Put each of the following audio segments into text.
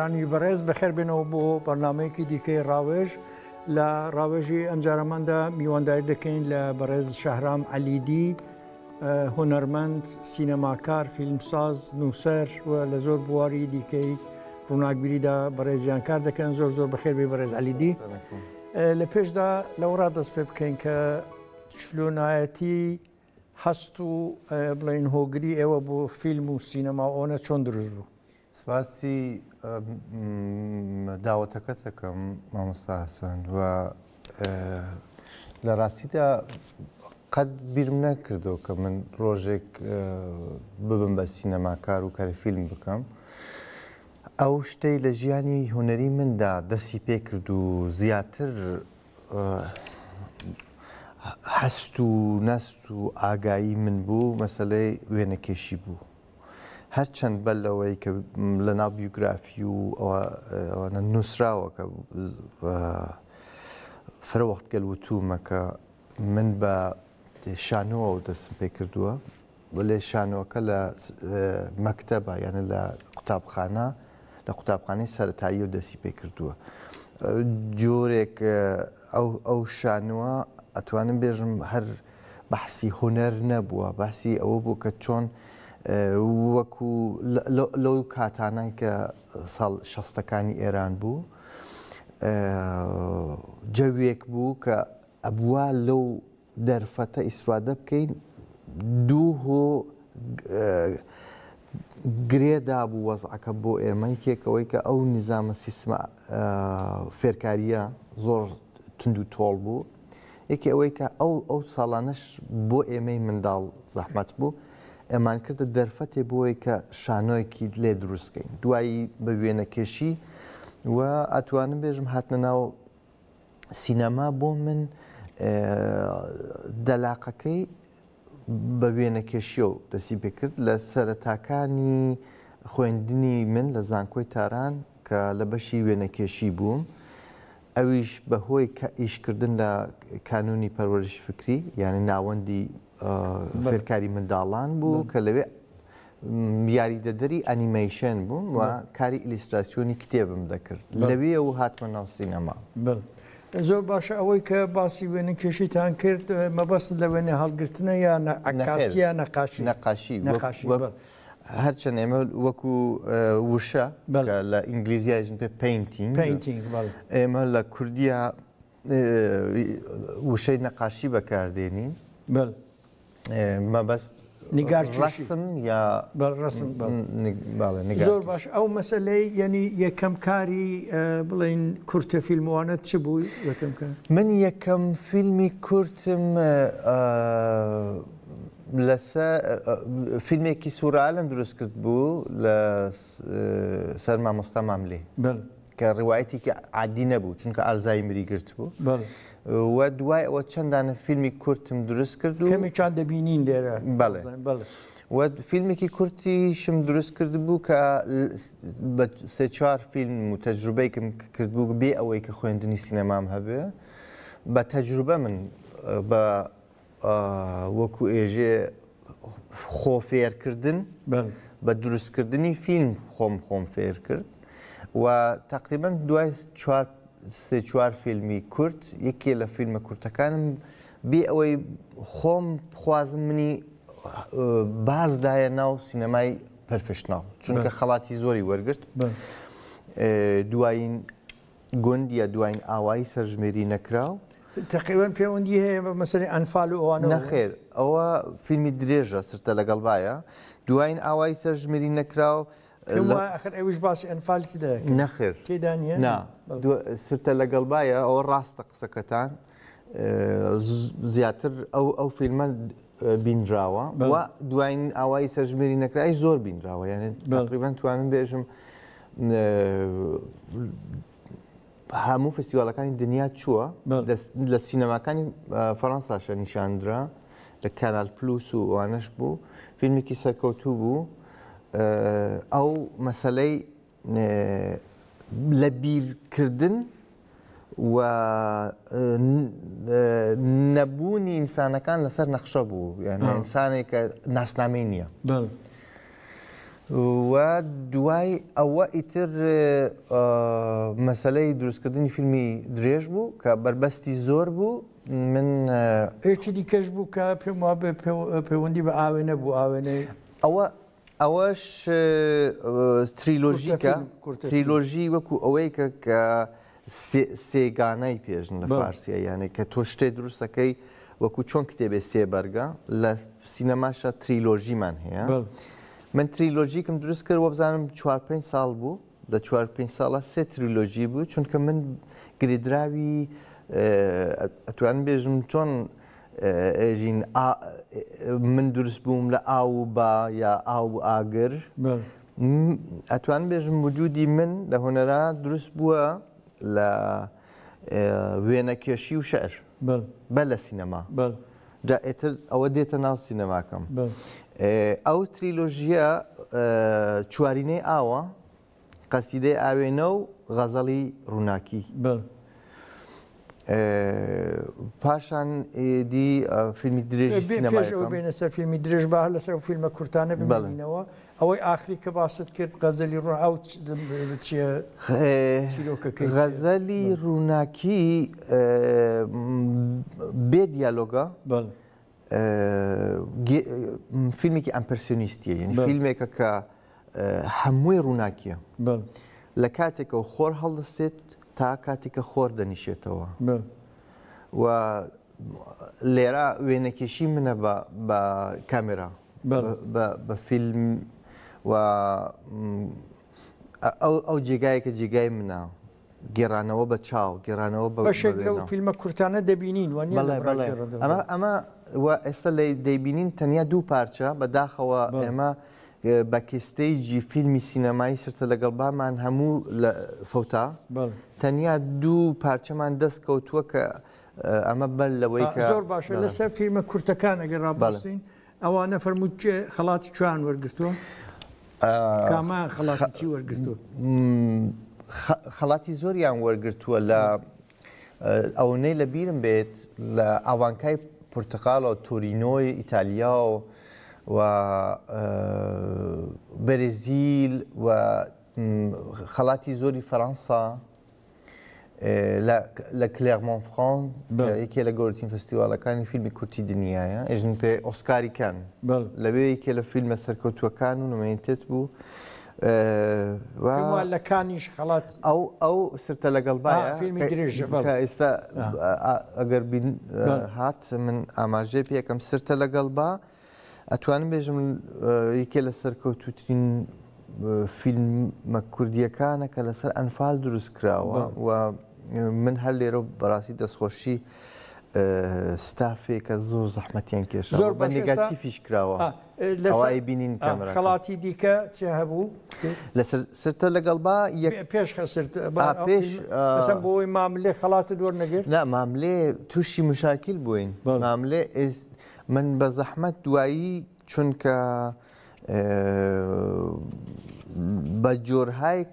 هاوڕانی بەڕێز بەخێر بێنەوە بۆ بەرنمەیەکی دیکەی ڕاوێژ لە ڕاوێژی ئەمجارەماندا میوانداری دەکەین لە بەڕێز شەهرام علیدی هۆنەرمەند سینەماکار فیلمساز نووسەر لە زۆر بواری دیکەی ڕووناگیریدا بەڕێزیان کار دەکەن زۆر زۆر بەخێربێ بەڕێز علیدی لە پێشدا لەورا دەست پێ بکەین کە چلۆنایەتی هەست و بڵین هۆگری ئێوە بۆ فیلم و سینەما ئۆنە چۆن دروست بوو سپاسی داوەتەکە تەکەم مامۆستا حسەن و لە ڕاستیدا قەت بیرم نەکردەوە کە من ڕۆژێک ببم بە سینەماکار و کارە فیلم بکەم. ئەو شتەی لە ژیانی هوەری مندا دەستی پێکرد و زیاتر هەست و نەست و ئاگایی من بوو مەسلەی وێنەکێشی بوو. هەرچەند بەل لەوەی کە لە ناو بیوگرافی و نووسراوە کە فرەوەخت گەل وتومەکە من بە شانەوە و دەستم پێ کردووە بۆ لێ شانۆکە لە مەکتتەبە یانە لە قوتابخانە لە قوتابخانەی سەرتایی و دەستی پێ کردووە. جۆرێک ئەو شانوە ئەتوانم بێژم هەر بەحسی هوەر نەبووە بەسی ئەوە بوو کە چۆن وەکو لەو کاتانان کە ساڵ شەستەکانی ئێران بوو جەوێک بوو کە ئەبوا لەو دەرفەتە ئیسوادە بکەین دوو هۆ گرێدا بوو وەزعەکە بۆ ئێمە کێکەوەی کە ئەو نظامە سیستمە فێرکاریە زۆر تند و تۆڵ بوو یەکی ئەوەی کە ئەو ئەو ساڵانەش بۆ ئێمەی منداڵ زەحمەت بوو ئەمان کردە دەرفەتێ بۆی کە شانۆیەکی لێ دروستکەین دوایی بە وێنەکێشی و ئەتوانم بێژم هاتنە ناو سینەما بۆ من دەلاقەکەی بە وێنەکێشیە و دەسی پێکرد لە سەرەتاکانی خوێندنی من لە زانکۆی تاران کە لە بەشی وێنەکێشی بووم ئەویش بەهۆی ئیشکردن لە کانونی پەروەریش فکری یعنی ناوەندی فێرکاری منداڵان بوو کە لەوێ یاریدەدەری ئەنیمەیشن بووم و کاری ئلیستراسیۆنی کتێبم دەکرد لەوێ و هاتمە ناو سینەما زۆر باشە ئەوەی کە باسی وێنە کێشیتان کرد مەبەست لە وێنێ هەڵگرتنە یان ئەکاسیا نەقاشی نەقاشی نەقاشی هەرچەند ئێمە وەکو وشە لە ئینگلیزیایژن پێ پینتینگ ئێمە لە کوردیا وشەی نەقاشی بەکاردێنین ما بس نگار رسم يا بل رسم بل زور باش او مسألة يعني يكم كاري اه، بلين كرت فيلم وانا تشبو يكم كاري من يكم فيلمي كرتم اه، اه، لسا فيلمي كي سورة عالم درس كتبو لسر ما مستمع ملي بل كروايتي كعدي نبو چونك الزايمري كرتبو بل وە دوای ئەوە چەندانە فیلمی کورتم دروست کرد و کەمی چان دەبینین لێرە بەڵێ فیلمێکی کورتی شم دروست کرد بوو کە بە سێ چوار فیلم و تەجروبەیکم کردبوو بێ ئەوەی کە خوێندنی سینەمام هەبێ بە تەجروبە من بە وەکو ئێژێ خۆفێرکردن بە دروستکردنی فیلم خۆم خۆم فێر کرد و تقریبا دوای چوار سێ چوار فیلمی کورت یەکێ لە فیلمە کورتەکانم بێ ئەوەی خۆم خوازم منی بازدایە ناو سینەمای پەرفشتناڵ چونکە خەڵاتی زۆری وەرگرت دوایین گوند یا دوایین ئاوایی سەرژمێری نەکراو تقریبان پەیوەندی هەیە بە مەسەری ئەنفال و ئەوان نەخێر ئەوە فیلمی درێژە سرتە لەگەڵ باە دوایین ئاوایی سەرژمێری نەکراو ئەخر ئەوش باسی ئەنفالتی نەخر تێدانە سرتە لەگەڵ باە ئەوە ڕاستە قسەکەتان زیاتر ئەو ئەو فیلمە بینراوە بەوە دوایین ئاوای سەژمێری نەکرای زۆر بینراوە یعنی بەقریبان توانم بێژم هەموو فستیوالەکانی دنیا چووە لە سینەماکانی فەەنساشە نیشاندرا لە کەنال پلوس و ئەوانەش بوو فیلمێکی سەرکەوتوو بوو ئەو مەسلەی لە بیرکردن و نەبوونی ئینسانەکان لەسەر نەخشە بوو ئینسانێک کە ناسلامی نییە و دوای ئەوە ئیتر مەسلەی دروستکردنی فیلمی درێژ بوو کە بربەستی زۆر بوو من ئێکی دیکەش بوو کە پێم وابێ پەیوەندی بە ئاوێنە بوو ئاوێنەی ئەوە ئەوەش تریلۆژیکە تریلۆژی وەکو ئەوەی کە کە سێگانای پێژن لە فارسیە یانێ کە تۆ شتێ دروستەکەی وەکو چۆن کتێبێ سێبەرگە لە سینەماشە تریلۆژیمان هەیە من تریلۆژیکم دروست کرد وە بزانم 4 ساڵ بوو لە 4 ساڵە سێ تریلۆژی بوو چونکە من گریدراوی ئەتوان بێژم چۆن ژین من دروست بووم لە ئاو با یا ئاو ئاگر ئەتوان بێژم وجودی من لە هوەرا دروست بووە لە وێنە کێشی و شعر بە لە سینەما جا ئێتر ئەوە دێتە ناو سینەماکەم ئەو تریلۆژیە چوارینەی ئاوە قەسیدەی ئاوێنە و غەزەڵی ڕووناکی. پاشان دی فیلمی درێژ بێنەسە فیلمی درێژ با لەسەر فیلمە کورتانە ببینەوە ئەوەی ئاخری کە باست کرد غەزەلی ڕوو غەزەلی ڕووناکی بێ دیالۆگە فیلمێکی ئەمپەرسیۆنیستیە یعنی فیلمێکە کە هەمووی ڕووناکیە لە کاتێکەوە خۆر هەڵدەستێت تا کاتێککە خۆر دەنیشێتەوە و لێرە وێنەکێشی منە بە کامێرا بە فیلم و ئەو جێگایەکە جێگای منە گێرانەوە بە چاو گێرانەوە بە فیلمە کورتانە دەبینین ئەمە ئێستا لە دەیبینین تەنیا دوو پارچە بەداخەوە ئێمە بەکستەیجی فیلمی سینەمایی سرتە لەگەڵ بامان هەموو لە فوتا تەنیا دوو پارچەمان دەست کەوتووە کە ئەمە بەر لەوەی کە زۆر باشە لەسەر فیلمە کورتەکان ئەگەر ڕابستین ئەوانە فەرمووت خڵاتی چوان وەرگتووە کامان خڵاتی وەرگتووە خەڵاتی زۆریان وەرگتووە لە ئەوەی لە بیرم بێت لە ئاوانکای پرتقالەوە تورینۆی ئیتالیا و و بەرزیل و خەڵاتی زۆری فەەنسا لە کلێغمان فخان یەکێ لە گەورترین فستیواالەکانی فیلمی کورتی دنیاە ئێژن پێ ئۆسکاریکان لەوێ یەکێ لە فیلمە سەرکەوتوەکان و نمێنتێت بوو. لەکانیش خڵات ئەو ئەو سرتە لەگەڵبایە درێژ ئێستا ئەگەر هات من ئاماژێ پێکەم سرتە لەگەڵ با. ئەتوانم بێژم یکێ لە سەرکەوتوترین فیلمە کوردیەکانە کە لەسەر ئەنفال دروست کراوە و من هەر لێرە بەڕاستی دەستخۆشی ستافێکە زۆر زەحمەتیان کێش زۆر بە نگاتیفیش کراوە لەوای بینین خڵاتی دیکە چ هەبوو سرتە لەگەڵ با پێش پێش بۆی ماملێ خڵاتە دۆر نەگەر نا ماملێ تووشی مشاکیل بووین ماملێ من بە زەحمەت دوایی چونکە بە جۆرهایک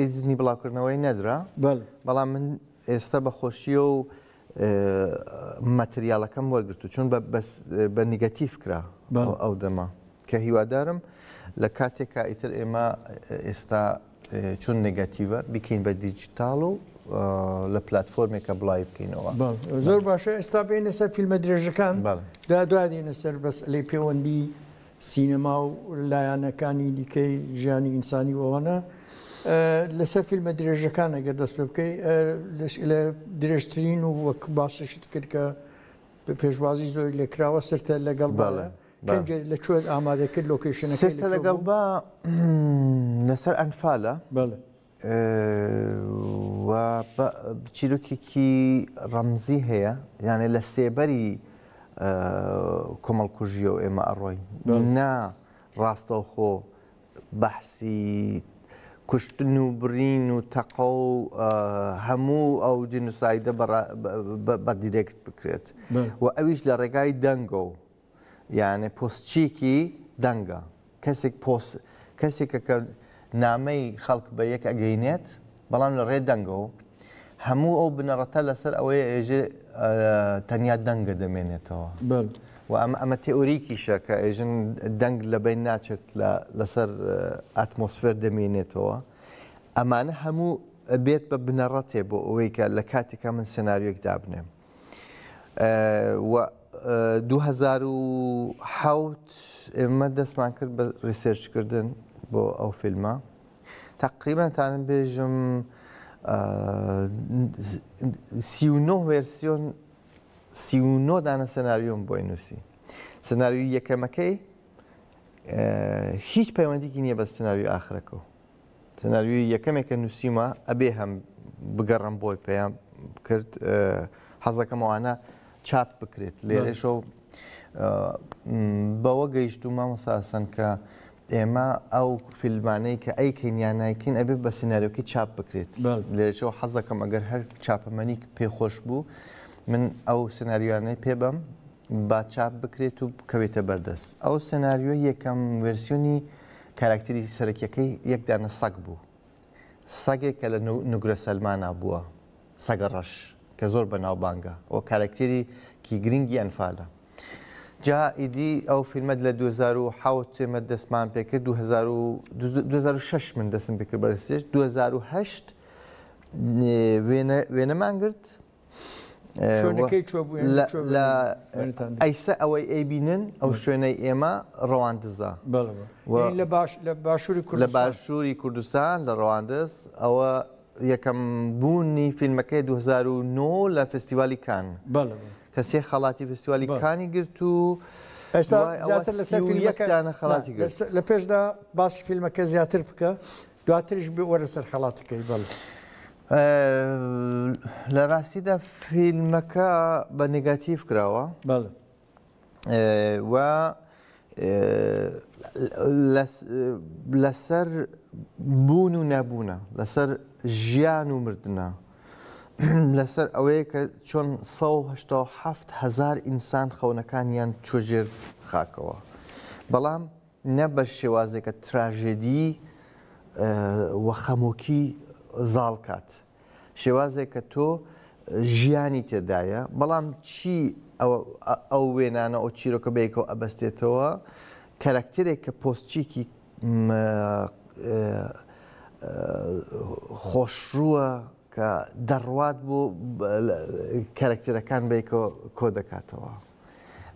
ئیزنی بڵاوکردنەوەی نەدرا بەڵام من ئێستا بە خۆشیە و مەتریالەکەم وەرگرت و چون بە نیگەتیف کرا ئەو دەما کە هیوادارم لە کاتێکا ئیتر ئێمە ئێستا چون نگەتیڤە بکەین بە دیجیتال و لە پلتفۆرمێکە بڵای بکەینەوە زۆر باشە ئێستا بینە سەر فیلمە درێژەکان دا دوادێنە سەر بەس لێ پەیوەندی سینەما و لایەنەکانی دیکەی ژیانی ئینسانی وەوانە لەسەر فیلمە درێژەکان ئەگەر دەست پێ بکەی لە درێژترین و وەک باسشت کرد کە پێشوازی زۆر لێکراوە سرتە لەگەڵ باڵە. لە کوێ ئامادەکرد لۆکیشن سرتە لەگەڵ بە لەسەر ئەنفالە بڵێ چیرۆکێکی ڕەمزی هەیە یانێ لە سێبەری کۆمەڵکوژیە و ئێمە ئەڕۆی نا ڕاستەوخۆ بەحسی کوشتن و برین و تەقە و هەموو ئەو جنوسایدە بە دیرێکت بکرێت و ئەویش لە ڕێگای دەنگە و یانێ پۆستچیکی دەنگە کەسێک پۆست کەسێکە نامەی خەڵک بە یەک ئەگەینێت بەڵام لە ڕێ دەنگە و هەموو ئەو بنەڕەتە لەسەر ئەوەیە ئێژێ تەنیا دەنگە دەمێنێتەوە و ئەمە تێوریکیشە کە ئێژن دەنگ لەبین ناچێت لەسەر ئاتمۆسفێر دەمێنێتەوە ئەمانە هەموو بێت بە بنەڕەتێ بۆ ئەوەی کە لە کاتێکە من سناریۆک دابنێم. 2010 ئێمە دەستمان کرد بە ریسێرچکردن بۆ ئەو فیلمە تقریبانتانم بێژم سیونۆ ڤێرسیۆن سیونۆ دانە سناریۆم بۆی نووسی سناریوی یەکەمەکەی هیچ پەیوەندیکی نییە بە سناریوی ئاخرەکە سناریوی یەکەمێکە نووسیمە ئەبێ هەم بگەڕم بۆی پێیان کرد حەزەکەمەوانە چاپ بکرێت لێرێشەوە بەوە گەیشت و مامۆساسن کە ئێمە ئەو فیلمانەی کە ئەیکەین یا نایکین ئەبێ بە سناریۆکی چاپ بکرێت لێرەوە حەزەکەم ئەگەر هەر چاپەمەنی پێخۆش بوو من ئەو سناریوانەی پێبم با چاپ بکرێت و بکەوێتە بەردەست ئەو سناریۆ یەکەم ڤرسیۆنی کاراکتری سەرکیەکەی یەکدانە سەگ بوو سەگێک کە لە نوگرە سەلمانە بووە سەگە ڕەش کە زۆر بەناوبانگە ئەو کاراکتێری کی گرنگی ئەنفالە جا ئیدی ئەو فیلمەت لە 2010 تێمە دەستمان پێکرد 2006 من دەستم پێکرد بەرسێش 2010 وێنەمان گرت ئەیسە ئەوەی ئەیبینن ئەو شوێنەی ئێمە ڕەوان دزا لە باشووری کوردستان لە ڕەواندز ئەوە یەکەم بوونی فیلمەکەی 2009 لە فستیوالی کان. بەڵێ. کە سێ خەڵاتی فستیوالی کانی گرت و ئێستا زیاتر لەسەر فیلمەکەیانە خڵاتی لە پێشدا باسی فیلمەکە زیاتر بکە دواترش بوەرە سەر خەڵاتەکەی بڵ. لە ڕاستیدا فیلمەکە بە نگاتیف کراوە و لەسەر بوون و نەبوونە لەسەر ژیان و مردە لەسەر ئەوەیە کە چۆن 1970 هزار ئینسان خەونەکانیان چۆژێر خاکەوە. بەڵام نە بە شێوازێکە تراژێدی وە خەمۆکی زاڵکات. شێوازێک کە تۆ ژیانی تێدایە بەڵام چی ئەو وێنانە ئەو چیرۆکە بەیەکەوە ئەبەستێتەوە کەرەکتێک کە پۆستچیکی خۆشرووە کە دەڕوات بۆ کەرەکتەرەکان بیکۆ کۆ دەکاتەوە.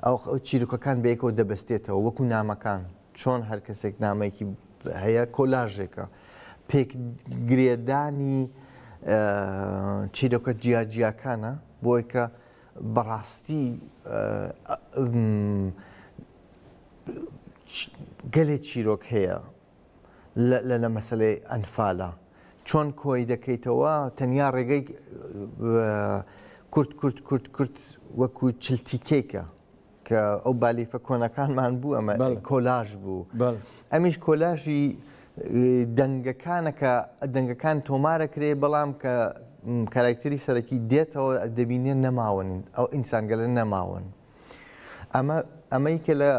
ئەو چیرکەکان بێکەوە دەبستێتەوە وەکو نامەکان چۆن هەر کەسێک نامێکی هەیە کۆلاژێکە پێکگرێدانی چیرۆکە جیاجیاکانە بۆی کە بەڕاستی گەلێ چیرۆک هەیە لە لە مەسلەی ئەنفالە چۆن کۆی دەکەیتەوە تەنیا ڕێگەی کورت کورت کورت کورت وەکو چلتیکێکە کە ئەو بالیفە کۆنەکانمان بوو ئەمە کۆلاژ بوو ئەمیش کۆلاژی دەنگەکانەکە دەنگەکان تۆمارە کرێ بەڵام کە کاراکتەری سەرەکی دێتەوە دەبینێن نەماون ئەو ئینسانگەلە نەماون ئەمە ئەمەی کە لە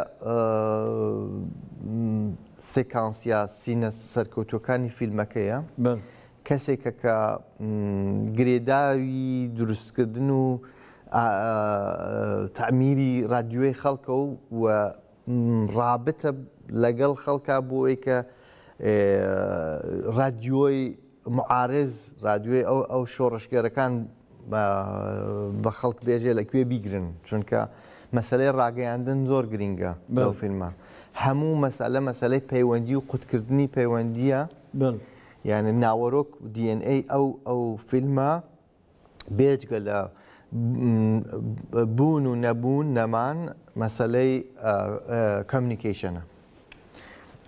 سێکانسیا سینە سەرکەوتەکانی فیلمەکەیە کەسێکە کە گرێداوی دروستکردن و تعمیری رادیۆی خەڵکە و ڕابتە لەگەڵ خەڵکا بۆی کە رادیۆی معارز رادیۆی ئەو ئەو شۆڕشگەرەکان بە خەڵک بێژێ لەکوێ بیگرن چونکە مەسلەی ڕاگەیاندن زۆر گرینگە بەو فیلمە هەموو مەسەلە مەسلەی پەیوەندی و قوتکردنی پەیوەندیە یعنی ناوەۆک DNA ئەو ئەو فیلمە بێجگە لە بوون و نەبوون نەمان مەسلەی کەمنیکیشنە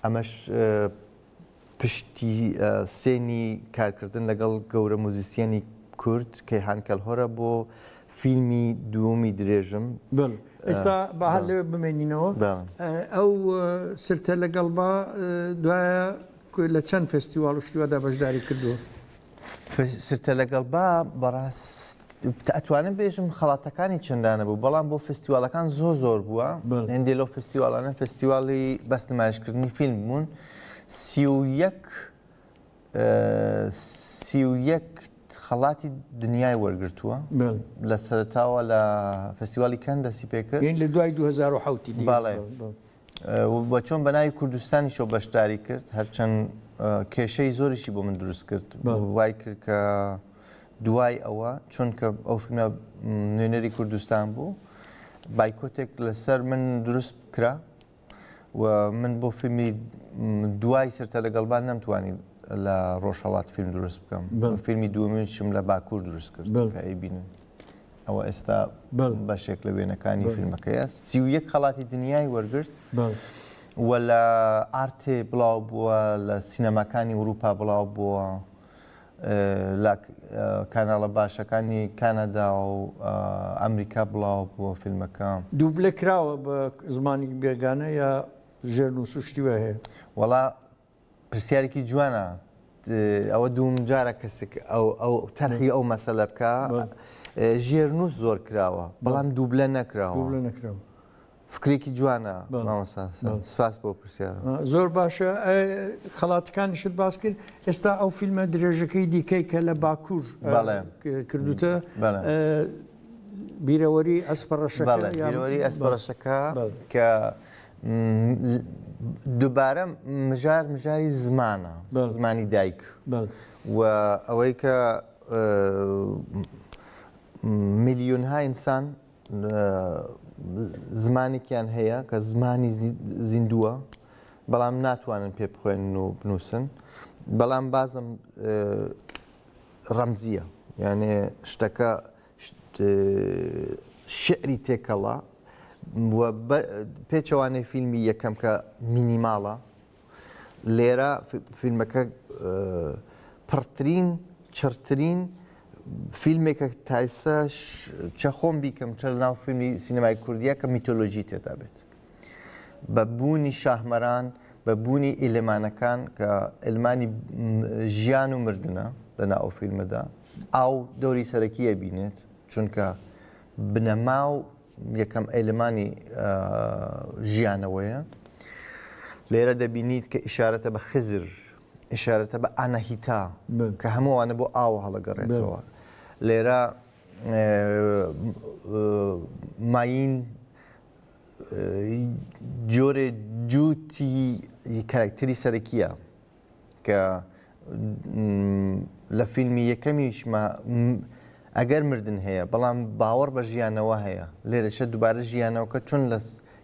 ئەمەش پشتی سێنی کارکردن لەگەڵ گەورە موزیسیانی کورد کە هانکەل هۆرە بۆ فیلمی دووەمی درێژم ئێستا بەهال لێ بمێنینەوە ئەو سرتە لەگەڵ با دوایە لە چەند فستیوال و شتیوادا بەشداری کردووە سرتە لەگەڵ با بەڕاست ئەتوانم بێژم خڵاتەکانی چنددانە بوو بەڵام بۆ فستیوالەکان زۆ زۆر بووە هەندێک لەو فستیوالانە فستیوالی بەست نمایشکردنی فیلم بوون سیویەک خەڵاتی دنیای وەرگتووە لە سەرتاوە لە فستیوالی کەندەسی پێکرد لە دوای 2010 باڵێ بە چۆن بە ناوی کوردستانی شۆ بەشداری کرد هەرچەند کێشەی زۆریشی بۆ من دروست کرد وای کرد کە دوای ئەوە چونکە ئەو فیلمە نوێنەری کوردستان بوو بایکۆتێک لەسەر من دروست کرا و من بۆ فیلمی دوای سرتە لەگەڵبان نەمتوانی لە ڕۆژهڵات فیلم دروست بکەم فیلمی دومیشم لە باکوور دروست کرد بینن. ئەوە ئێستا بەشێک لە وێنەکانی فیلمەکەیە سی و یەک خەڵاتی دنیای وەرگرت وە لە ئارتێ بڵاو بووە لە سینەماکانی وروپا بڵاو بووە لە کاناڵە باشەکانی کانەدا و ئەمریکا بڵاو بووە فیلمەکە دووبلە کراوە بە زمانی بێگانە یا ژێرن و سوشتی وە هەیە وەڵا پرسیارێکی جوانە ئەوە دوم جارە کەسێک ئەو تەرحی ئەو مەسەلە بکە. ژێرنووس زۆر کراوە بەڵام دووبلە نەکراوە نکراوە فکرێکی جوانە سپاس بۆ پرسیار زۆر باشە خەڵاتەکانیشت باس کرد ئێستا ئەو فیلمە درێژەکەی دیکەی کە لە باکوور کردوتە بیرەوەری ئەسپەڕەشەوەری ئەسپەڕەشەکە کە دووبارە مژار مژاری زمانە زمانی دایک و ئەوەی کە میلیۆن ها ئینسان زمانێکیان هەیە کە زمانی زیندووە بەڵام ناتوانن پێ بخوێن و بنووسن بەڵام بازم ڕەمزیە یانێ شتەکە شعری تێکەڵە پێچەوانەی فیلمی یەکەم کە مینیماڵە لێرە فیلمەکە پڕترین چرترین فیلمێکە تایستا چەخۆم بیکەم چە لە ناو فیلمی سینەمای کوردیا کە میتۆلۆژی تێدا بێت بە بوونی شاهمەران بە بوونی ئیلمانەکان کە ئەلمانی ژیان و مردە لە ناو فیلمەدا ئاو دەوری سەرەکیە بینێت چونکە بنەما و یەکەم ئەلمانی ژیانەوەیە لێرە دەبینیت کە ئشارەتە بە خزر ئشارەتە بە ئەنەهیتا کە هەمووانە بۆ ئاوە هەڵەگەڕێتەوە لێرە ماین جۆرێ جوتی کاراکتری سەرەکیە کە لە فیلمی یەکەمیشمە ئەگەر مردن هەیە بەڵام باوەڕ بە ژیانەوە هەیە لێرەشە دووبارە ژیانەوەکە چون لە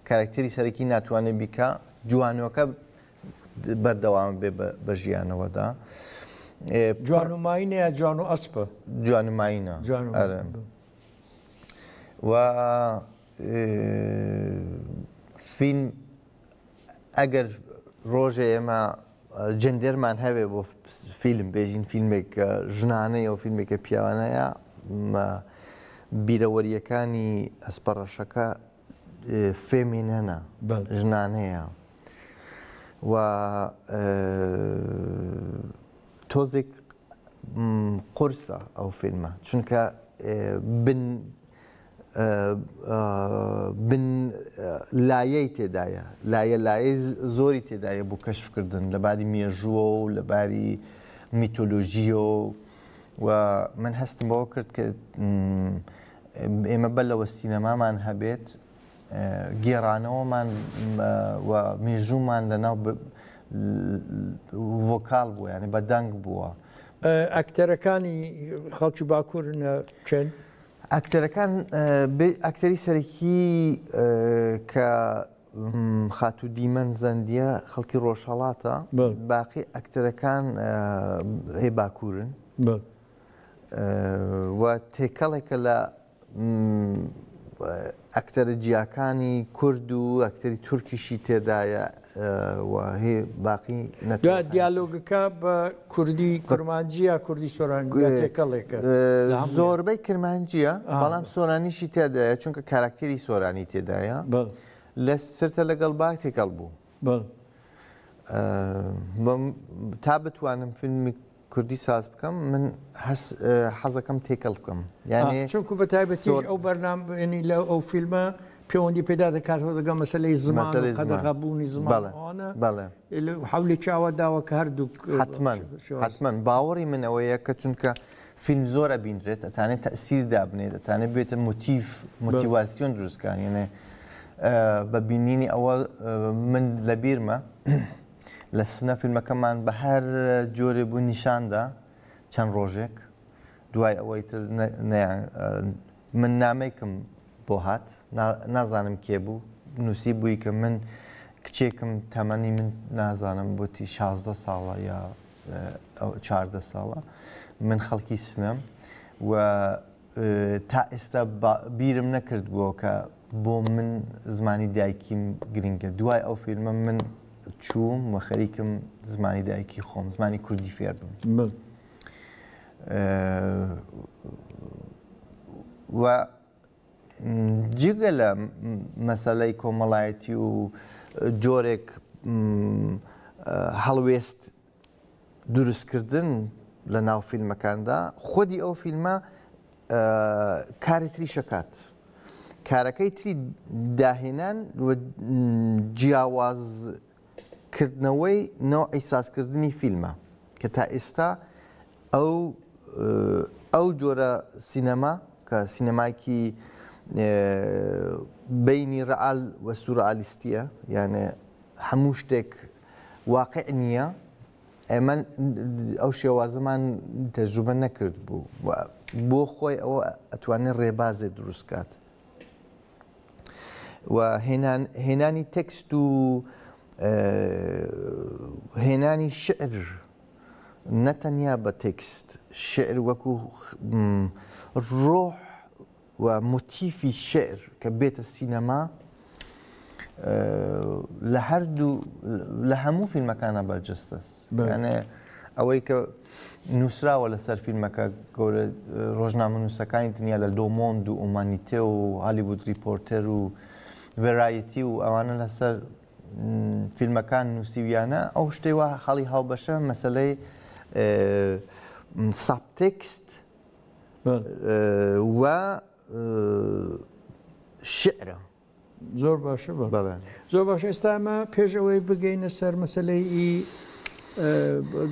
کاراکتری سەرەکی ناتوانێت بیکە جوانەوەکە بەردەوام بێ بە ژیانەوەدا. جوان و ماینەیە جوان و ئەسپە جوان و ماینە و فیلم ئەگەر ڕۆژێ ئێمە جندێرمان هەوێ بۆ فیلم بێژین فیلمێک ژنانەیە و فیلمێکە پیاوانەیە بیرەوەریەکانی ئەسپەڕەشەکە فێمینەنە ژنانەیە و تۆزێک قرسە ئەو فیلمە چونکە بن بن لایەی تێدایە لایە لایە زۆری تێدایە بۆ کەشفکردن لە باری مێژووە و لە باری میتۆلۆژیە و من هەستم بەوە کرد کە ئێمە بەلەوە سینەمامان هەبێت گێرانەوەمان مێژومان لەناو ڤۆکال بووە ینی بە دەنگ بووە. ئەکتەرەکانی خەڵکی باکوورن چند؟ ئەکتەرەکان ئەکتەری سەرەکی کە خاات و دیمەن زەندیە خەڵکی ڕۆژهڵاتە باقی ئەکتەرەکان هێ باکوورن و تێکەڵێکە لە ئەکتەرە جیاکانی کورد و ئەکتەری تورکیشی تێدایە هەیە باقی نەدا دیالۆگەکە بە کوردی کورمانجیە کوردی سۆرانگوێکەڵێکە زۆربەی کرمانجیە بەڵام سۆرانیشی تێدایە چونکە کاراکتێری سۆرانی تێدایە لە سرتە لەگەڵ باک تێکەڵ بوو تا بتوانم فیلمی کوردی ساز بکەم من حەزەکەم تێکەڵ بکەم یعنی چونکو بە تایبەتی ئەو بەرنامێنی لە ئەو فیلمە پەیوەندی پێدا دەکاتەوە دەگەم مەسلەی زمان قەدەغەبوونی زمانە حولی چاوە داوە کە هەردوو حتمما باوەڕی من ئەوەیە کە چونکە فیلم زۆرە بینرێت ئەتانێت تەسیر دابنێت ئەتانێت بێتە موتیف متیواسیۆن دروستکانێنێ بە بینینی ئەوە من لە بیرمە لە سنە فیلمەکەمان بە هەر جۆرێ بوو نیشاندا چەند ڕۆژێک دوای ئەوەی تر من نامێکم بۆ هات نازانم کێ بوو نووسی بووی کە من کچێکم تەمەنی من نازانم بۆتی 16 ساڵە یا چاردە ساڵە من خەڵکی سنم و تا ئێستا بیرم نەکرد بووە کە بۆ من زمانی دایکیم گرنگە دوای ئەو فیلمە من چووم و خەریکم زمانی دایکی خۆم زمانی کوردی فێر بم و جگە لە مەسلەی کۆمەڵایەتی و جۆرێک هەڵوێست دروستکردن لە ناو فیلمەکاندا خودی ئەو فیلمە کاری تری شکات کارەکەی تری داهێنان جیاواز کردنەوەی نەوە ئیساسکردنی فیلمە کە تا ئێستا ئەو ئەو جۆرە سینەما کە سینەماکی بینی ڕعال وە سوورعالیستیە یانە هەموو شتێک واقع نییە ئێمە ئەو شێوازەمان تەجروبە نەکرد بوو بۆ خۆی ئەوە ئەتوانێت ڕێبازێ دروستکات. و هێنانی تەکست و آه، هناني شعر نتنيا بتكست شعر وكو روح وموتيفي شعر كبيت السينما سینەما آه، يعني آه، لە هەردوو في هەموو فیلمەکانە بەرجستەست ئەوەی کە نووسراوە لەسەر فیلمەکە گەورە ڕۆژنامە نووسەکانی دنیا لە دۆمۆند و ئومانیتێ و هالیوود ریپۆرتەر و ڤێرایەتی و ئەوانە لەسەر فیلمەکان نووسویانە ئەو شتێوە خەڵی هاوبەشە مەسلەی سابتێکست وە شعرە. زۆر باشە زۆر باش ئێستا ئەمە پێشەوەی بگەینە سەر مەسلەی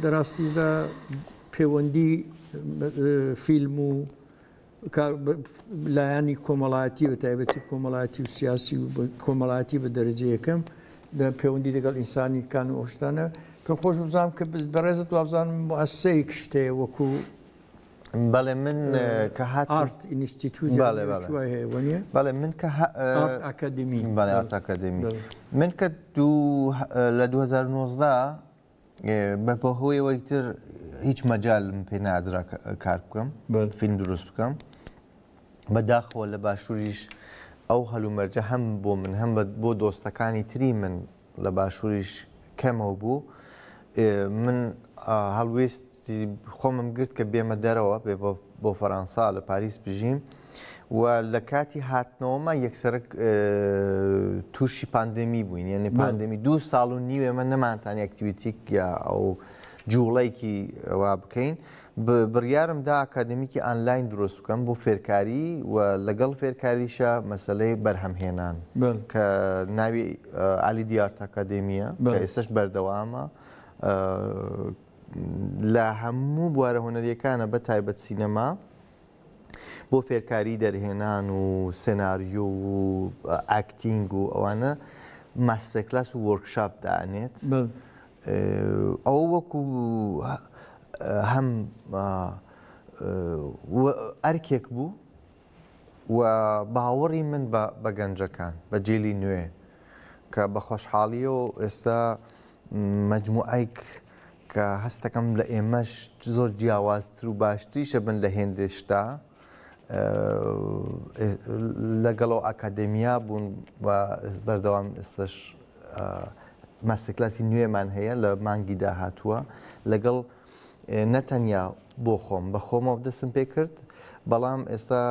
دەڕاستیدا پەیوەندی فیلم و لایانی کۆمەڵاتی بە تایبەتی کۆمەڵاتی و سیاسی و کۆمەڵاتی بە دەرجەکەم پەیوەندی دەگەڵ ئینسانیکان و ئۆشتانە پێ خۆش بزانام کە بەڕێزت وابزانم ئەسەیەک شتەیە وەکو بەڵێ من کە هات ئارت ئینستیتوت بەڵێ من کە ئاکادمی بەڵێ ئاکادمی من کە لە 2009 بە بەهۆیەوەی تر هیچ مەجالم پێ نادرا کار بکەم فیلم دروست بکەم بەداخەوە لە باشووریش ئەو هەلومەرجە هەم بۆ من هەم بۆ دۆستەکانی تری من لە باشووریش کەمەوە بوو من هەڵویست خۆمم گرت کە بێمە دەرەوە بۆ فەەنسا لە پاریس بژیم و لە کاتی هاتنەوەمە یەکسەر تووشی پاندەمی بووین یعنی پاندەمی دوو ساڵ و نیوێمە نەمانتان یاکتیویتیک یا ئەو جوڵێکی وا بکەین. بڕیارم دا ئاکادمیکی ئانلاین دروست بکەم بۆ فێرکاری و لەگەڵ فێرکاریشە مەسلەی بەرهەمهێنان کە ناوی علی دیارت ئاکادمیە ئێستش بەردەوامە لە هەموو بوارە هوەرریەکانە بە تایبەت سینەما بۆ فێرکاری دەرهێنان و سناریۆ و ئاکتینگ و ئەوانە ماستەکلاس و وەرکشاپ دانێت ئەو وەکو هەم ئەرکێک بوو و باوەڕی من بە گەنجەکان بە جێلی نوێ کە بە خۆشحاڵیە و ئێستا مجموعیک کە هەستەکەم لە ئێمەش زۆر جیاوازتر و باشتریشە بن لە هێندێشتا لەگەڵەوە ئاکادەمیا بوون بەردەوام ئێستش مەسەکلاسی نوێمان هەیە لە مانگی داهتووە لەگەڵ نەتەنیا بۆ خۆم بە خۆمەوە دەستم پێ کرد بەڵام ئێستا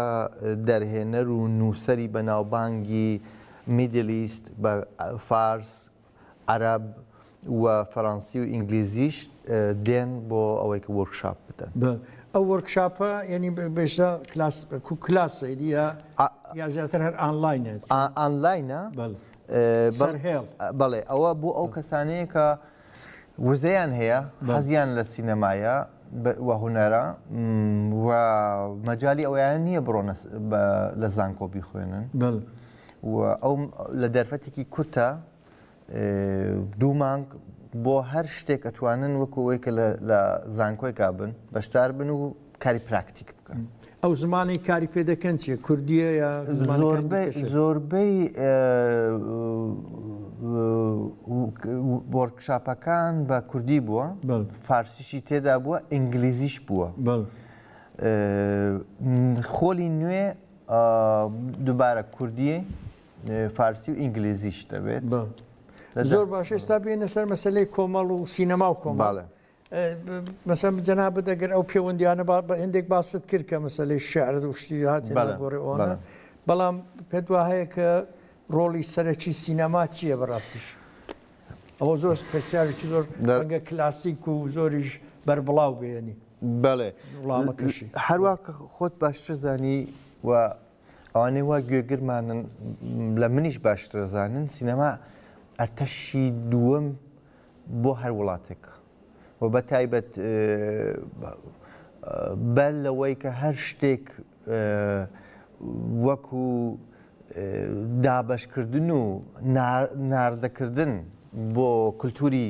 دەرهێنەر و نووسری بەناوبانگی میدلیست بە فارس عرب و فەڕەنسی و ئینگلیزیش دێن بۆ ئەوەیکە وەرکشاپ بدەن. ئەو وەرکشاپە ینی بێشتا کلاسی دیە یا زیاتر هەر ئانلاینێت ئانلاینە بەڵێ ئەوە بۆ ئەو کەسانەیە کە وزەیان هەیە حەزیان لە سینەمایە وە هوەرە و مەجای ئەویان نییە بڕۆن لە زانکۆبی خوێنن ئەو لە دەرفەتێکی کورتە دوو مانگ بۆ هەر شتێک ئەتوانن وەکوەوەی کە لە زانکۆی کابن بەشدار بن و کاری پراکتیک بکەن. ئەو زمانی کاری پێ دەکەن چیە کوردیە زۆربەی بۆرکشاپەکان بە کوردی بووە فارسیشی تێدا بووە ئینگلیزیش بووە خۆلی نوێ دووبارە کوردی فارسی و ئینگلیزیش دەبێت زۆر باش ئێستا بێنە سەر مەسلەی کۆمەڵ و سینەما و کۆماڵە مەسە جەناب دەگەر ئەو پەیوەندیانە بە هەندێک باست کرد کە مەسلەی شعرد و شتی هاتی بۆڕێ ئەوە بەڵام پێت وهەیە کە ڕۆڵی سەرەکی سینەما چییە بەڕاستیش ئەوە زۆر پرسیارێکی زۆر دەرگە کلاسیک و زۆریش بربڵاو بێنی بەڵێ وڵامەکەشی هەروە خۆت باشتر زانی و ئەوانەی وا گوێگرمانن لە منیش باشتر زانن سینەما ئەرتەشی دووەم بۆ هەر وڵاتێک و بە تایبەت بەل لەوەی کە هەر شتێک وەکو دابشکردن و ناردەکردن بۆ کللتوری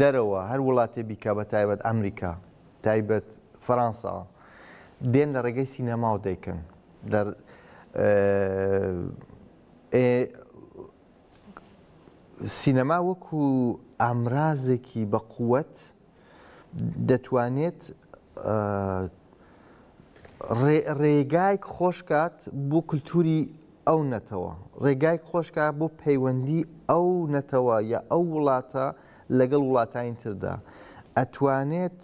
دەرەوە هەر وڵاتێ بیکە بە تایبەت ئەمریکا تایبەت فەرەنسا دێن لە ڕێگەی سینەما و دەیکن سینەما وەکو ئامرازێکی بە قووەت دەتوانێت ڕێگایك خۆشکات بۆ کللتوری ئەو نەتەوە ڕێگایك خۆشکە بۆ پەیوەندی ئەو نەتەوە یا ئەو وڵاتە لەگەڵ وڵاتین تردا ئەتوانێت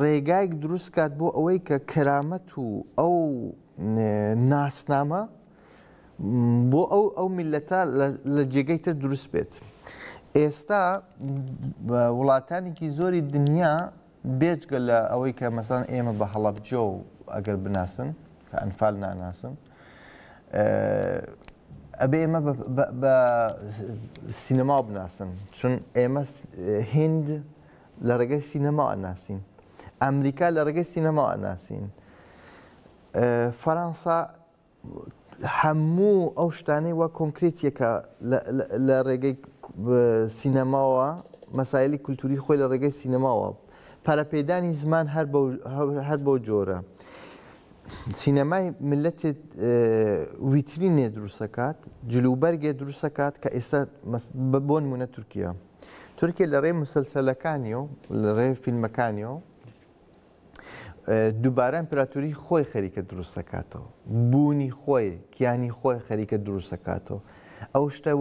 ڕێگایك دروستکات بۆ ئەوەی کە کرامەت و ئەو ناسنامە بۆ ئەو ئەو میلەتە لە جێگەی تر دروست بێت. ئێستا وڵاتانێکی زۆری دنیا بێجگە لە ئەوەی کە مەسان ئێمە بە هەڵەبجۆ و ئەگەر بناسن کە ئەنفال ناناسن ئەبێ ئێمە بە سینەما بناسن چون ئێمە هند لە ڕێگەی سینەما ئەناسین ئەمریکا لە ڕێگەی سینەما ئەناسین فەەنسا هەموو ئەو شتانەی وە کۆنکرێتیەکە لە ڕێگەی سینەماوە مەسایلی کولتوری خۆی لە ڕێگەی سینەماوە پارەپێدانی زمان هەر بۆ جۆرە سینەمای ملەتێت ویترینێ دروستەکات جلوبەرگێ دروستەکات کە ئێستا بۆ نمونە تورکیا تورکیا لە ڕێ مسلسلەکانی و لە ڕێ فیلمەکانیەوە دووبارە ئەمپراتوری خۆی خەریکە دروستەکاتەوە بوونی خۆی کیانی خۆی خەریکە دروستەکاتەوە ئەو شتە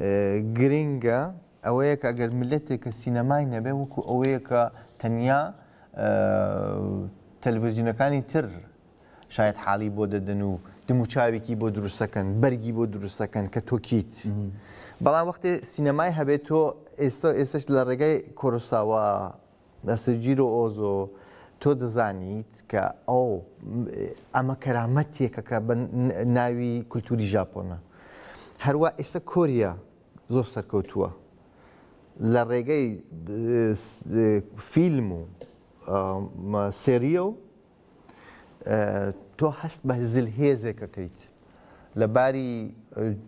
گرنگە ئەوەیە کە ئەگەر ملەتێک کە سینەمای نەبێ وەکو ئەوەیە کە تەنیا تەلڤزیونەکانی تر شاید حاڵی بۆ دەدەن و دموچاوێکی بۆ دروستەکەن بەرگی بۆ دروستەکەن کە تۆکیت بەڵام وەختێ سینەمای هەبێت تۆ ئێستا ئێستش لە ڕێگای کۆرساوە ئەسجیرۆ ئۆزۆ تۆ دەزانیت کە ئەو ئەمە کەرامەتێکەکە بە ناوی کولتوری ژاپۆنە هەروە ئێستا کۆریا زۆر سەرکەوتووە لە ڕێگەی فیلم و سێریە و تۆ هەست بە زل هێزێکەکەیت لە باری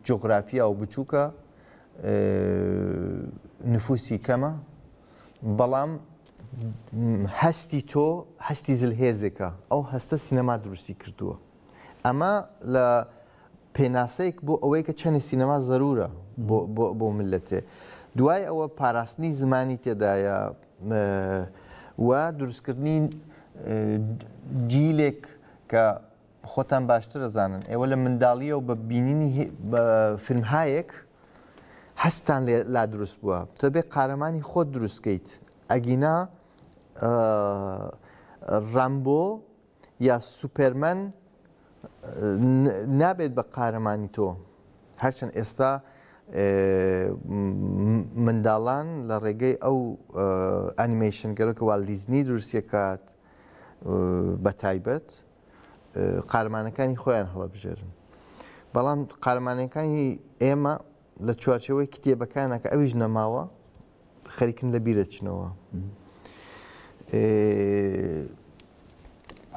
جۆغرافیا و بچووکە نفوسی کەمە بەڵام هەستی تۆ هەستی زل هێزێکە ئەو هەستە سینەما دروستی کردووە ئەمە لە پێناسەیەك بۆ ئەوەی کە چەندی سینەما زەرورە بۆ ملەتێ دوای ئەوە پاراستنی زمانی تێدایە و دروستکردنی جیلێک کە خۆتان باشتر ئەزانن ئێوە لە منداڵیە و بە بینینی فیلمهایەک هەستان لا دروست بووە تۆ بێ قارەمانی خۆت دروستکەیت ئەگینا ڕامبۆ یا سوپەرمەند نابێت بە قارەمانی تۆ هەرچەند ئێستا منداڵان لە ڕێگەی ئەو ئەنیمەشن گەرەکە والدیزنی دروستیکات بە تایبەت قارمانەکانی خۆیان هەڵەبژێرن بەڵام قارمانەکانی ئێمە لە چوارچەوەی کتێبەکانەکە ئەویش نەماوە خەریکن لە بیرەچنەوە.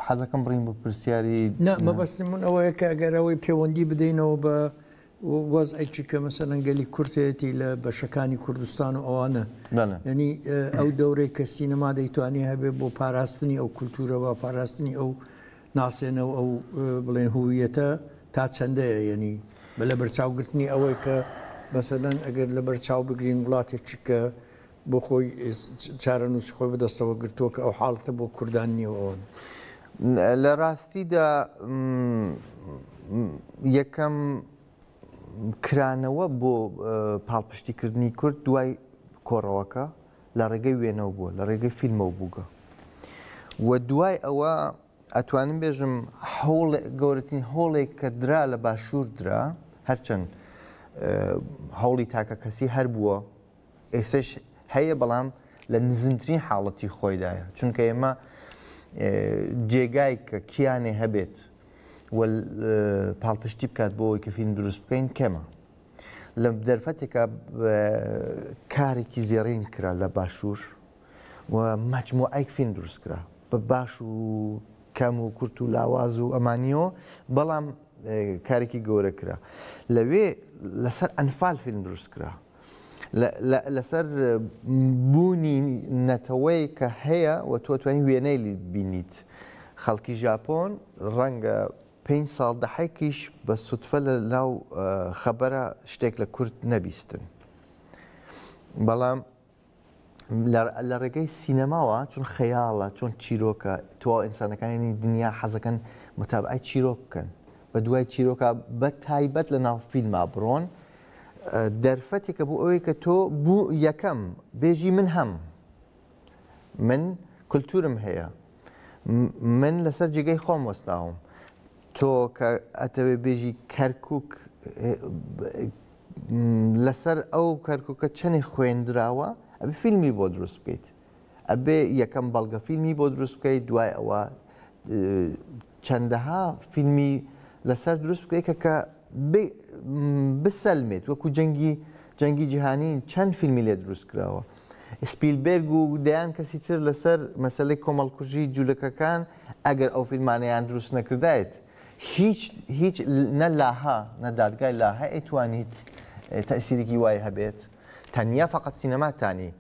حەزەکەم بڕین بە پرسیاری مەبەستمون ئەوەیە کاگەرەوەی پەیوەندی بدەینەوە بە وەزعێکی کە مەسەرەنگەلی کورتێتی لە بەشەکانی کوردستان و ئەوانە ینی ئەو دەورەی کە سینەما دەیتوانی هەبێ بۆ پاراستنی ئەو کولتورەوە پاراستنی ئەو ناسێنەوە ئەو بڵێن هویەتە تا چەندەیە یعنی بە لە بەرچاوگرتنی ئەوەی کە بەسەدەن ئەگەر لە بەرچاو بگرین وڵاتێکی کە بۆ خۆی چارە نووسی خۆی بەدەستەوە گرتووە کە ئەو حاڵتە بۆ کوردان نیەوە ئەوە. لە ڕاستیدا یەکەم کرانەوە بۆ پاڵپشتیکردنی کورد دوای کۆڕەوەکە لە ڕێگەی وێنەوە بووە لە ڕێگەی فیلمەوە بووگە و دوای ئەوە ئەتوانم بێژم گەورەترین هۆڵێک کە درا لە باشوور درا هەرچەند هەوڵی تاکە کەسی هەر بووە ئێسش هەیە بەڵام لە نزمترین حاڵەتی خۆیدایە چونکە ئێمە جێگای کە کیانێ هەبێت پاڵپشتی بکات بۆ ئەوی کە فیلم دروست بکەین کەمە لە دەرفەتێکە کارێکی زێڕین کرا لە باشوور و مەجموع ئایک فیلم دروست کرا بە باش و کەم و کورت و لاواز و ئەمانیەوە بەڵام کارێکی گەورە کرا لەوێ لەسەر ئەنفال فیلم دروست کرا لەسەر بوونی نەتەوەی کە هەیە و تۆ توانی وێنەی بینیت خەڵکی ژاپۆن ڕەنگە پێ ساڵ دەحێکیش بە سوتفە لە لاو خەبەرە شتێک لە کورت نەبیستن بەڵام لە ڕێگەی سینەماوە چون خەیاڵە چۆن چیرۆکە تۆ ئینسانەکانی دنیا حەزەکەن متابعی چیرۆک بکەن بە دوای چیرۆکە بە تایبەت لە ناو فیلما بڕۆن دەرفەتێکە بوو ئەوەی کە تۆ بوو یەکەم بێژی من هەم من کولتورم هەیە من لەسەر جێگەی خۆم وەستاوم تۆ کە ئەتەوێ بێژی کەرکک لەسەر ئەو کەرککە چەنێ خوێندراوە ئەبێ فیلمی بۆ دروست بکەیت ئەبێ یەکەم بەڵگە فیلمی بۆ دروست بکەیت دوای ئەوە چەندەها فیلمی لەسەر دروست بکەیت کە کە بسەلمێت وەکو جەنگی جەنگی جیهانی چەند فیلمی لێ دروست کراوە سپیلبرگ و دەیان کەسی تر لەسەر مەسلەی کۆمەڵکوژی جوولەکەکان ئەگەر ئەو فیلمانەیان دروست نەکردایت هیچ هیچ نەلاها نەدادگای لاها ئەیتوانیت تەسیرێکی وای هەبێت تەنیا فقط سینەماتانی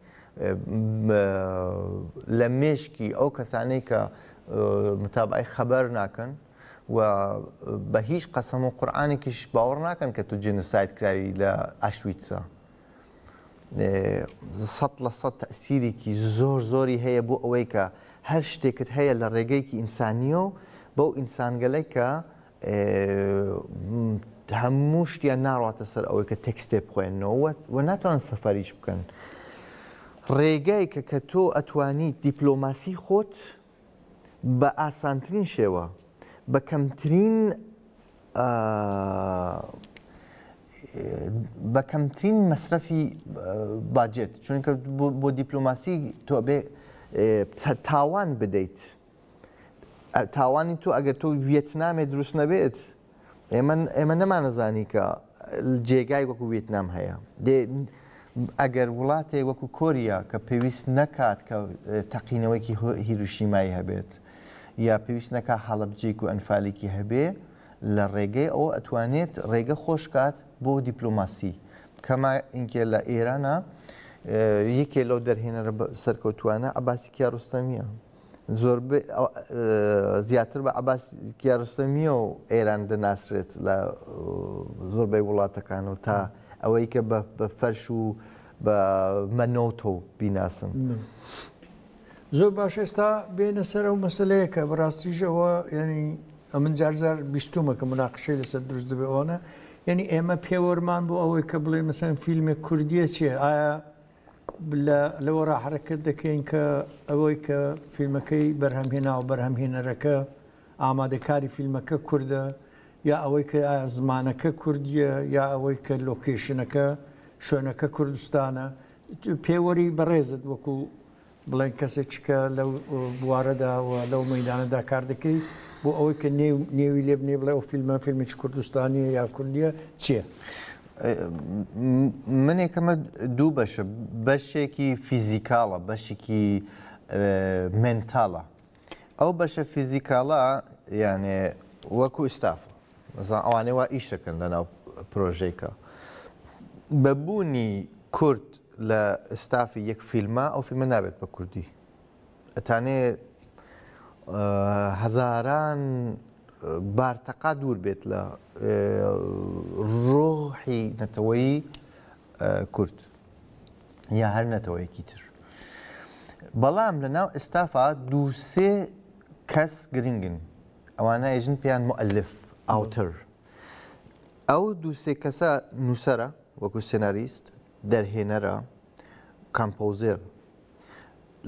لە مێشکی ئەو کەسانەی کە متابعی خەبەر ناکەن و بە هیچ قەسەم و قورآانێکیش باوەڕ ناکەن کە تو جنسایت کراوی لە ئاشویتسە. سە لە سە تەسیریکی زۆر زۆری هەیە بۆ ئەوەی کە هەر شتێکت هەیە لە ڕێگەیکی ئینسانیە و بەو ئینسانگەلەی کە هەموو شتیان ناڕاتە سەر ئەوەی کە تەکسێ بخۆێنەوە و ناتوان سەفەریش بکەن. ڕێگای کە کە تۆ ئەتوانی دیپلۆماسی خۆت بە ئاسانترین شێوە بە کەمترین بە کەمترین مەصرفی باجێت چونکە بۆ دیپلۆماسی تۆ بێ تاوان بدەیت تاوانی تو ئەگەر تۆ ڤێتنامێ دروست نەبێت ئێمە ئێمە نەمانەزانی کە جێگای وەکو ڤێتنام هەیە ئەگەر وڵاتێک وەکو کۆریا کە پێویست نەکات کە تەقینەوەیکی هیروشیمایی هەبێت یا پێویستەکە حەڵبجیک و ئەنفالێکی هەبێ لە ڕێگەی ئەوە ئەتوانێت ڕێگە خۆشکات بۆ دیپلۆماسی کەما ئینکێ لە ئێرانە یەکێ لەو دەرهێنەرە سەرکەوتوانە عباسی کیاڕستەمیە زۆر زیاتر بە عباس کیاڕستەمیە و ئێران دەناسرێت لە زۆربەی وڵاتەکان و تا ئەوەی کە بە فەرش و بە مەنۆتۆ بیناسم. زۆر باش ئێستا بێنە سەر ئەو مەسلەیە کە بەڕاستیژەوە ینی ئەمن جارزار بیستومە کە مناقشەی لەسەر دروست دەبێەوەە یعنی ئێمە پێوەرمان بۆ ئەوەی کە بڵێ مەسەن فیلمێ کوردیە چیە ئایا لەوە ڕاحرەکەت دەکەین کە ئەوەی کە فیلمەکەی بەرهەمهێنا و بەرهەمهێنەرەکە ئامادەکاری فیلمەکە کووردە یا ئەوەی کە زمانەکە کوردیە یا ئەوەی کە لۆکیشنەکە شوێنەکە کوردستانە پێوەری بەڕێزت وەکو بڵێن کەسێک چکە لەو بوارەدا و لەو مەدانەدا کار دەکەی بۆ ئەوەی کە نێوی لێ بنێ بڵێ ئەو فیلمە فیلمێکی کوردستانی یا کوردیە چییە؟ منێکەمە دوو بەشە بەشێکی فیزیکاڵە بەشێکی منتاڵە ئەو بەشە فیزیکاڵە یانێ وەکو ئستاف ئەوانەوە ئیشەکەن لەناو پرۆژێکە بەبوونی کورت لە ئستافی یەک فیلمە ئەو فیلمە نابێت بە کوردی ئەتانێ هەزاران بارتەقا دوور بێت لە ڕۆحی نەتەوەی کورد یا هەر نەتەوەیەکی تر بەڵام لە ناو ئستافا دووسێ کەس گرنگن ئەوانە ئێژن پێیان مؤلف ئاوتر ئەو دووسێ کەسە نووسرە وەکو سناریست دەرهێنەرە کامپۆزێر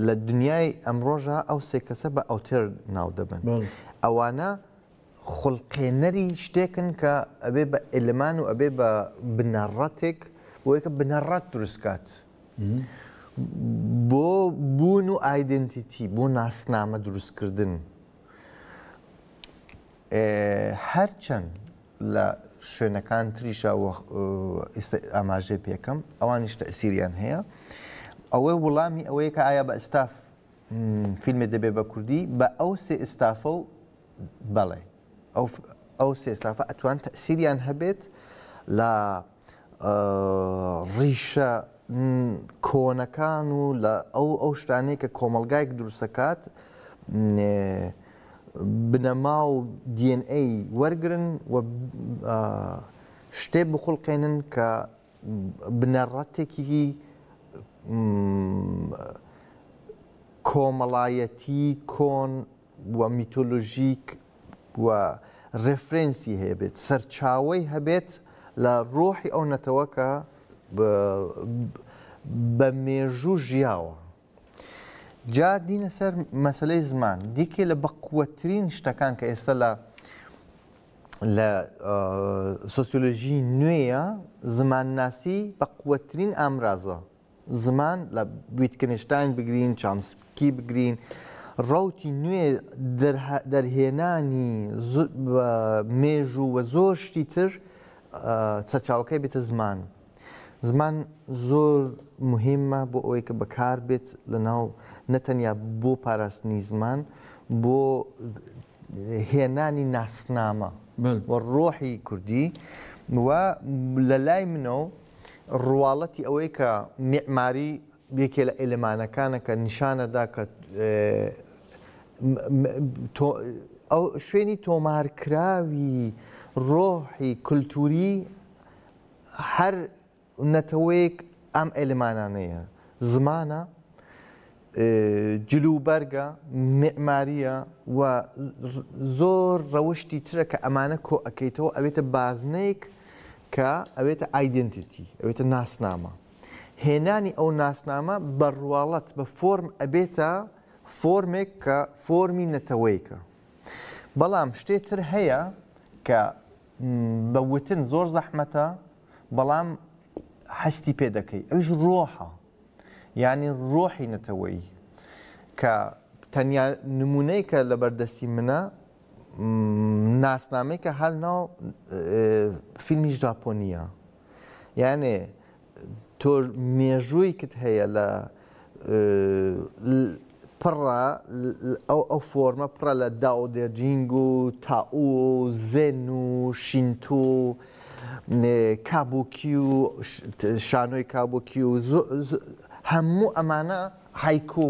لە دنیای ئەمڕۆژە ئەو سێکەسە بە ئەوتر ناو دەبن ئەوانە خڵقێنەری شتێکن کە ئەبێ بە ئلمان و ئەبێ بە بنەڕەتێک بۆ یکە بنەڕەت دروستکات بۆ بوون و ئایدنتیتی بۆ ناسنامە دروستکردن هەرچەند لە شوێنەکان تریشە ئاماژێ پێکەم ئەوانیش تەسیریان هەیە ئەوەی وڵامی ئەوەیە کە ئایا بە ئستاف فیلمێ دەبێ بە کوردی بە ئەو سێ ئستافە و بەڵێ ئەو سێ ئستافە ئەتوان تەسیریان هەبێت لە ڕیشە کۆنەکان و لە ئەو ئەو شتانەی کە کۆمەلگایك دروستەکات بنەما و DNA وەرگن و شتێ بخڵقێنن کە بنەڕەتێکی کۆمەڵایەتی کۆن و میتۆلۆژیک و ڕفرنسی هەیە بێت سەرچاوی هەبێت لە ڕۆحی ئەو نەتەوەکە بە مێژوو ژیاوە جا دینە سەر مەسلەی زمان دیکێ لە بەقوترین شتەکان کە ئێستا لە لە سۆسیۆلژی نوێیە زمانناسی بە قوترین ئامرازە زمان لە بیتکنشتین بگرین چامسکی بگرین ڕوتی نوێ دەرهێنانی مێژ و وە زۆر شتی تر چەچاوەکەی بێتە زمان زمان زۆر مهمە بۆ ئەوەی کە بەکار بێت لە ناو نەتەنیا بۆ پاراستنی زمان بۆ هێنانی ناسنامە ڕۆحی کوردی وە لە لای منەوە ڕواڵەتی ئەوەی کە معماری یەکێ لە ئێلمانەکانە کە نیشانەدا کە ئەو شوێنی تۆمارکراوی ڕۆحی کولتوری هەر نەتەوەیەک ئەم ئەلمانانەیە زمانە جلوبەرگە معماریە و زۆر ڕەوشی ترە کە ئەمانە کۆ ئەەکەیتەوە ئەوێتە بازنەیەک کە ئەوێتە ئایدنتیتی ئەوێتە ناسنامە. هێنانی ئەو ناسنامە بەڕواڵەت بە فۆرم ئەبێتە فۆرمێک کە فۆرمی نەتەوەیکە. بەڵام شتێتر هەیە کە بە وتن زۆر زەحمەتە بەڵام هەستی پێ دەکەی ئەوش ڕۆحە يعني روحي نتوي ك تنيا نمونەی کە لە بەردەستی منە ناسنامەی کە هەل ناو اه، فیلمی ژاپۆنیە یانێ تۆ مێژوویکت هەیە لە اه، پڕ ئەو ئەو فۆرمە پڕە لە داودێجینگ و تاو و زێن و شینتۆ کابوکی و شانۆی کابوکی همو امانه هایکو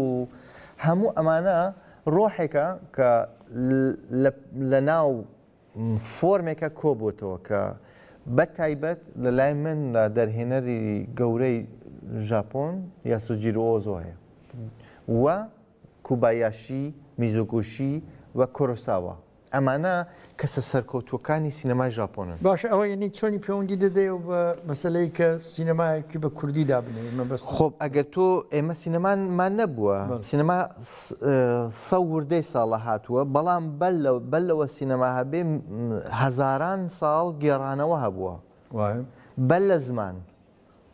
همو امانه ئەمانە ڕۆحێکە کە لە ناو فۆرمێکە کۆبووتەوە کە بە تایبەت لە لای من لە دەرهێنەری گەورەی ژاپۆن یاسوجیرۆزۆ هەیە وە کوبایاشی میزۆگوشی وە کۆرساوە ئەمانە کەسە سەرکەوتوەکانی سینەمای ژاپۆنن باش ئەوە ینی چۆنی پەیوەندی دەدەێ و بە مەسلەی کە سینەمایەکی بە کوردی دابنێ خۆب ئەگەر تۆ ئێمە سینەمانمان نەبووە سینەما سە وردەی ساڵە هاتووە بەڵام بەلەوە سینەما هەبێ هەزاران ساڵ گێڕانەوە هەبووە بەل لە زمان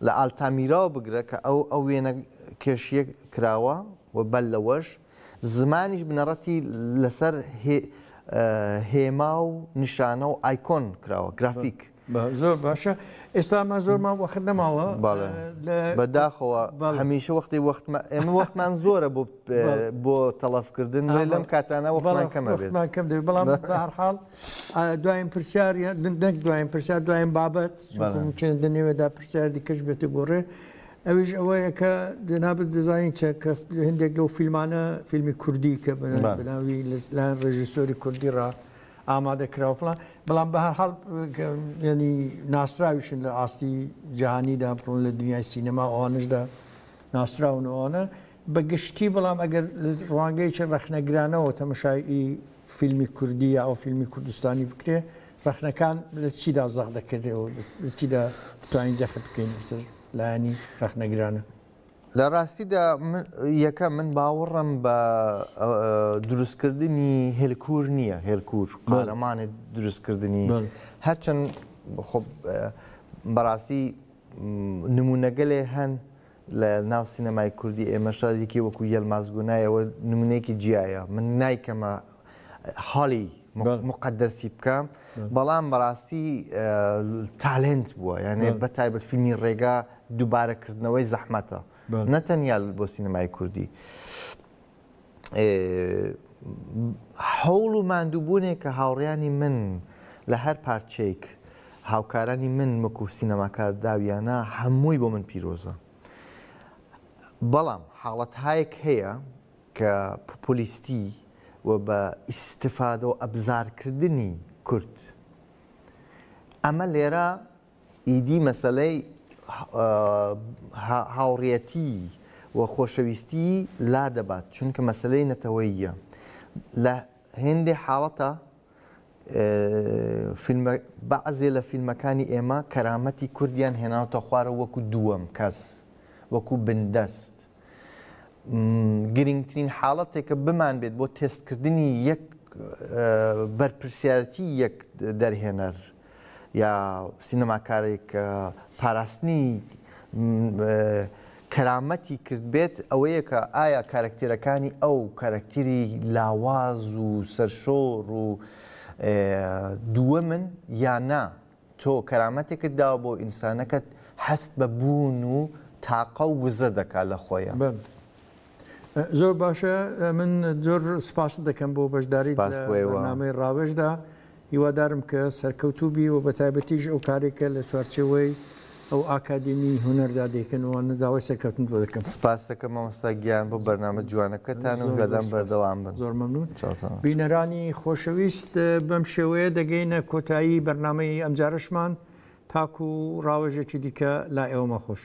لە ئالتامیراوە بگرە کە ئەو ئەو وێنە کێشیە کراوە و بەل لەوەش زمانیش بنەڕەتی لەسەر هێما و نیشانە و ئایکۆن کراوە گرافیک زۆر باشە ئێستا ما زۆرمان وەخت نەماوە بەداخەوە هەمیشە وەختی ئێمە وەختمان زۆرە بۆ بۆ تەلەفکردن لەم کاتانەوە بەڵام کەممان کەم دەوێت بەڵام هەرحاڵ دوایم پرسیار دەنگ دوایم پرسیار دوایم بابەت چنددە نێوێدا پرسیار دیکەش بێتە گۆڕێ ئەوش ئەوەیە کە دەنابێت دەزانین چە کە هەندێک لەو فیلمانە فیلمی کوردی کە بناوی لەسلان ڕژیسۆری کوردی ڕ ئامادەکراوەڵان بەڵام بە هەر هەڵ ینی ناسراویشن لە ئاستی جیهانیدا پڕۆن لە دنیای سینەما ئەوانشدا ناسراونەوەە بە گشتی بەڵام ئەگەر ڕوانگەی چە ڕەخنەگرانەوە تەمەشایی فیلمی کوردی یا ئەو فیلمی کوردستانی بکرێ ڕەخنەکان لە چیدا زەغ دەکردێەوە چیدا توانین جەخە بکەین سەر لایانی ڕخنەگرانە لە ڕاستیدا یەکە من باوەڕم بە دروستکردنی هێلکوور نییە هێلکوور قارەمانێت دروستکردنی هەرچەند بەڕاستی نمونەگەلێ هەن لە ناو سینەمای کوردی ئێمە شارێکی وەکو یەلمازگونایەوە نمونێکی جیایە من نایکەمە حاڵی مقدەسی بکەم بەڵام بەڕاستی تالنت بووە یعنی بە تایبەت فیلمی ڕێگا دووبارەکردنەوەی زەحمەتە نەتەنیا بۆ سینەمای کوردی هەوڵ و مادووبوونێک کە هاوڕیانی من لە هەر پارچێک هاوکارانی من مکو سینەماکار داویانە هەمووی بۆ من پیرۆزە بەڵام حاڵەت هایەک هەیە کە پۆلیستی و بە ئیسفاده و ئەبزارکردنی کورد ئەمە لێرە ئیدی مەسلەی هاوڕێتی و خۆشەویستی لا دەبات چونکە مەسلەی نەتەوەیە لە هێندێ حاڵەتە بەعزێ لە فیلمەکانی ئێمە کەرامەتی کوردیان هێناوتە خوارە وەکو دووەم کەس وەکو بندەست گرنگترین حاڵەتێکە بمان بێت بۆ تێستکردنی یەک بەرپرسیارەتی یەک دەرهێنەر یا سینەماکارێک پاراستنی کەرامەتی کرد بێت ئەوەیە کە ئایا کارکتێرەکانی ئەو کارکتری لاواز و سەرشۆڕ و دووە من یان نا تۆ کەرامەتێکت داوە بۆ ئینسانەکەت هەست بە بوون و تاقە و وزە دەکا لە خۆیان زۆر باشە من زۆر سپاس دەکەم بۆ بەشداری نامی ڕاوێشدا. هیوادارم کە سەرکەوتوبی و بە تایبەتیش ئەو کارێکە لە چوارچەوەی ئەو ئاکادمی هوەردا دەکەنەوەە داوای سەرکەوتن بۆ دەکەم سپاس دەکەم مامۆستا گیان بۆ بەرنامە جوانەکەتان و گەدام بەردەوام بن زۆر ممنون بینەرانی خۆشەویست بەم شێوەیە دەگەینە کۆتایی بەرنمەی ئەمجارشمان تاکو و ڕاوێژێکی دیکە لا ئێوەمە خۆش.